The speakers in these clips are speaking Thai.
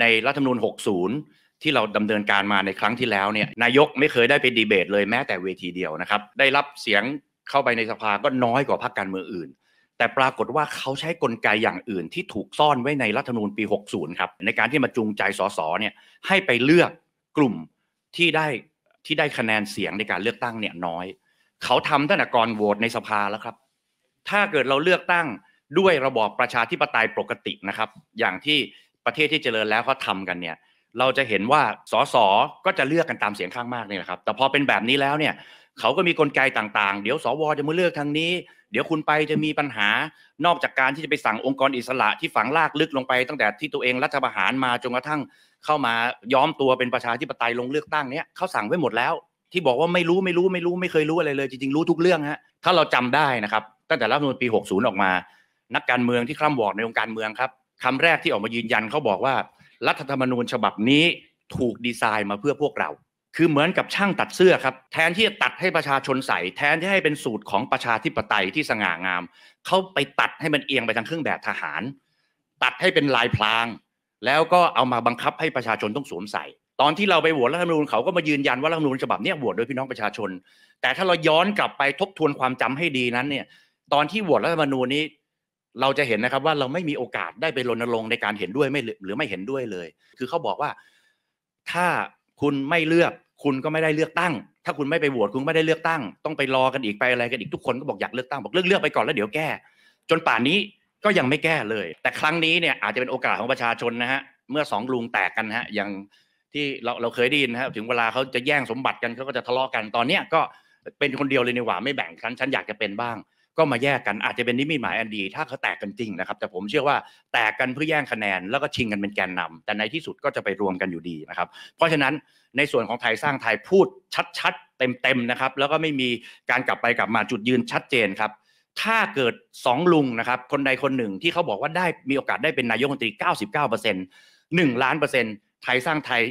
ในรัฐธรรมนูญ60 ที่เราดำเนินการมาในครั้งที่แล้วเนี่ย นายกไม่เคยได้ไปดีเบตเลยแม้แต่เวทีเดียวนะครับ ได้รับเสียงเข้าไปในสภาก็น้อยกว่าพรรคการเมืองอื่น แต่ปรากฏว่าเขาใช้กลไกอย่างอื่น ที่ถูกซ่อนไว้ในรัฐธรรมนูญปี 60 ครับ ในการที่มาจูงใจสสเนี่ยให้ไปเลือกกลุ่มที่ได้ที่ได้คะแนนเสียงในการเลือกตั้งเนี่ยน้อย เขาทำตั้งแต่ก่อนโหวตในสภาแล้วครับ ถ้าเกิดเราเลือกตั้งด้วยระบอบประชาธิปไตยปกตินะครับ อย่างที่ประเทศที่เจริญแล้วเขาทากันเนี่ยเราจะเห็นว่าสสก็จะเลือกกันตามเสียงข้างมากนี่แหละครับแต่พอเป็นแบบนี้แล้วเนี่ยเขาก็มีกลไกต่างๆ เดี๋ยวสว จะมาเลือกทางนี้ เดี๋ยวคุณไปจะมีปัญหานอกจากการที่จะไปสั่งองค์กรอิสระ ที่ฝังลากลึกลงไปตั้งแต่ที่ตัวเองรัฐประหารมาจนกระทั่งเข้ามาย้อมตัวเป็นประชาธิปไตยลงเลือกตั้งเนี่ยเขาสั่งไว้หมดแล้ว ที่บอกว่าไม่รู้ไม่รู้ไม่รู้ไม่เคยรู้อะไรเลย จริงๆรู้ทุกเรื่องฮะถ้าเราจำได้นะครับตั้งแต่รัฐมนูลปี60ออกมานักการเมืองที่คร่ำวอดในองค์การเมืองครับคำแรกที่ออกมายืนยันเขาบอกว่ารัฐธรรมนูญฉบับนี้ถูกดีไซน์มาเพื่อพวกเรา คือเหมือนกับช่างตัดเสื้อครับ แทนที่จะตัดให้ประชาชนใส่ แทนที่ให้เป็นสูตรของประชาธิปไตยที่สง่างาม เขาไปตัดให้มันเอียงไปทางเครื่องแบบทหาร ตัดให้เป็นลายพลางแล้วก็เอามาบังคับให้ประชาชนต้องสวมใส่ ตอนที่เราไปโหวตรัฐธรรมนูญเขาก็มายืนยันว่ารัฐธรรมนูญฉบับนี้โหวตโดยพี่น้องประชาชน แต่ถ้าเราย้อนกลับไปทบทวนความจำให้ดีนั้นเนี่ย ตอนที่โหวตรัฐธรรมนูญนี้เราจะเห็นนะครับว่าเราไม่มีโอกาสได้ไปรณรงค์ในการเห็นด้วยไม่หรือไม่เห็นด้วยเลย คือเขาบอกว่าถ้าคุณไม่เลือกคุณก็ไม่ได้เลือกตั้ง ถ้าคุณไม่ไปโหวตคุณไม่ได้เลือกตั้ง ต้องไปรอกันอีกไปอะไรกันอีกทุกคนก็บอกอยากเลือกตั้งบอกเลือกเลือกไปก่อนแล้วเดี๋ยวแก้ จนป่านนี้ก็ยังไม่แก้เลย แต่ครั้งนี้เนี่ยอาจจะเป็นโอกาสของประชาชนนะฮะ เมื่อสองลุงแตกกันฮะอย่างที่เราเราเคยได้ยินนะฮะถึงเวลาเขาจะแย่งสมบัติกันเขาก็จะทะเลาะกันตอนเนี้ยก็เป็นคนเดียวเลยในหว่า ไม่แบ่งชั้นฉันอยากจะเป็นบ้างก็มาแยกกันอาจจะเป็นนิมิตหมายอันดี ถ้าเขาแตกกันจริงนะครับ แต่ผมเชื่อว่าแตกกันเพื่อแย่งคะแนนแล้วก็ชิงกันเป็นแกนนำ แต่ในที่สุดก็จะไปรวมกันอยู่ดีนะครับ เพราะฉะนั้นในส่วนของไทยสร้างไทยพูดชัดๆ เต็มๆนะครับแล้วก็ไม่มีการกลับไปกลับมาจุดยืนชัดเจนครับ ถ้าเกิดสองลุงนะครับคนใดคนหนึ่งที่เขาบอกว่าได้มีโอกาสได้เป็นนายกรัฐมนตรี99%หนึ่งล้านเปอร์เซ็นต์ไทยสร้างไทย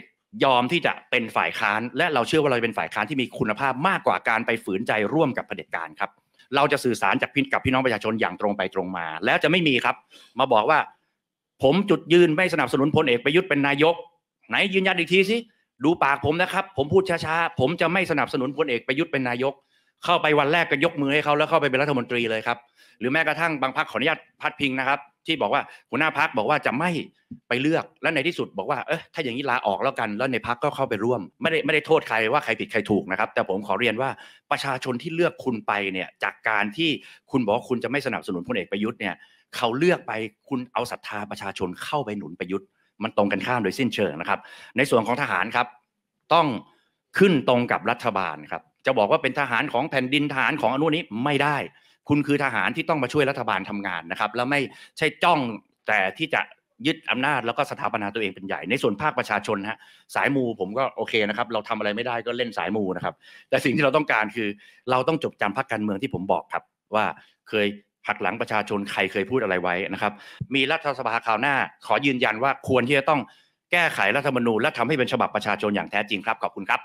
ยอมที่จะเป็นฝ่ายค้าน และเราเชื่อว่าเราจะเป็นฝ่ายค้านที่มีคุณภาพมากกว่าการไปฝืนใจร่วมกับเผด็จการครับเราจะสื่อสารจากพี่กับพี่น้องประชาชนอย่างตรงไปตรงมาแล้วจะไม่มีครับ มาบอกว่า ผมจุดยืนไม่สนับสนุนพลเอกประยุทธ์เป็นนายกไหนยืนยันอีกทีสิดูปากผมนะครับ ผมพูดช้าๆผมจะไม่สนับสนุนพลเอกประยุทธ์เป็นนายก เข้าไปวันแรกก็ยกมือให้เขาแล้วเข้าไปเป็นรัฐมนตรีเลยครับหรือแม้กระทั่งบางพักขออนุญาตพัดพิงนะครับที่บอกว่าหัวหน้าพักบอกว่าจะไม่ไปเลือกและในที่สุด บอกว่าเออถ้าอย่างนี้ลาออกแล้วกันแล้วในพักก็เข้าไปร่วม ไม่ได้ไม่ได้โทษใครว่าใครผิดใครถูกนะครับแต่ผมขอเรียนว่าประชาชนที่เลือกคุณไปเนี่ยจากการที่คุณบอกคุณจะไม่สนับสนุนพลเอกประยุทธ์เนี่ยเขาเลือกไปคุณเอาศรัทธาประชาชนเข้าไปหนุนประยุทธ์ มันตรงกันข้ามโดยสิ้นเชิงนะครับ ในส่วนของทหารครับต้องขึ้นตรงกับรัฐบาลครับจะบอกว่าเป็นทหารของแผ่นดินทหารของอนุนี้ไม่ได้คุณคือทหารที่ต้องมาช่วยรัฐบาลทำงานนะครับแล้วไม่ใช่จ้องแต่ที่จะยึดอำนาจแล้วก็สถาปนาตัวเองเป็นใหญ่ ในส่วนภาคประชาชนฮะสายมูผมก็โอเคนะครับเราทำอะไรไม่ได้ก็เล่นสายมูนะครับ แต่สิ่งที่เราต้องการคือเราต้องจดจำพรรคการเมืองที่ผมบอกครับว่าเคยหักหลังประชาชนใครเคยพูดอะไรไว้นะครับมีรัฐสภาคราวหน้า ขอยืนยันว่าควรที่จะต้องแก้ไขรัฐธรรมนูญและทำให้เป็นฉบับประชาชนอย่างแท้จริงครับขอบคุณครับ